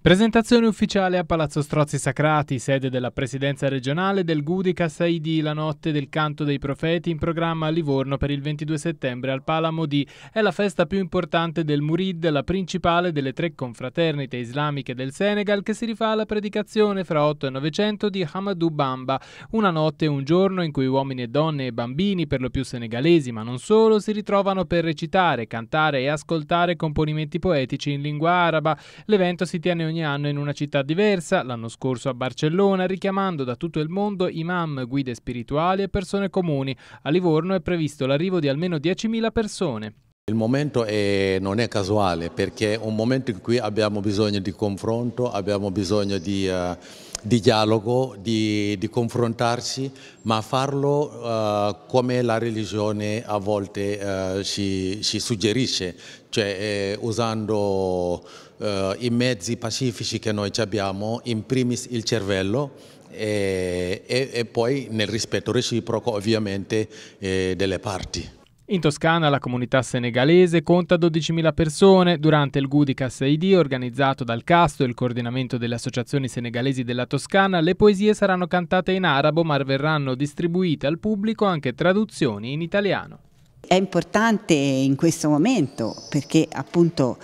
Presentazione ufficiale a Palazzo Strozzi Sacrati, sede della presidenza regionale del Gudi Saidi La notte del canto dei profeti in programma a Livorno per il 22 settembre al Palamo di. È la festa più importante del Murid, la principale delle tre confraternite islamiche del Senegal che si rifà alla predicazione fra 8 e 900 di Hamadou Bamba, una notte e un giorno in cui uomini e donne e bambini, per lo più senegalesi ma non solo, si ritrovano per recitare, cantare e ascoltare componimenti poetici in lingua araba. L'evento si tiene ogni anno in una città diversa, l'anno scorso a Barcellona, richiamando da tutto il mondo imam, guide spirituali e persone comuni. A Livorno è previsto l'arrivo di almeno 10.000 persone. Il momento è, non è casuale perché è un momento in cui abbiamo bisogno di confronto, abbiamo bisogno di... Uh di dialogo, di, di, confrontarsi, ma farlo uh, come la religione a volte uh, eh, ci, ci, suggerisce, cioè eh, usando uh, i mezzi pacifici che noi abbiamo, in primis il cervello, e, e, e poi nel rispetto reciproco ovviamente eh, delle parti. In Toscana la comunità senegalese conta 12.000 persone. Durante il Gudicas ID organizzato dal Casto e il coordinamento delle associazioni senegalesi della Toscana, le poesie saranno cantate in arabo ma verranno distribuite al pubblico anche traduzioni in italiano. È importante in questo momento perché appunto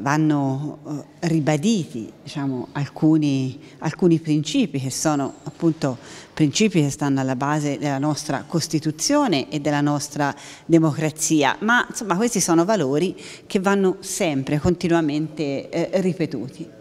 vanno eh, ribaditi diciamo, alcuni, alcuni, principi che sono appunto principi che stanno alla base della nostra Costituzione e della nostra democrazia, ma insomma questi sono valori che vanno sempre, continuamente eh, ripetuti.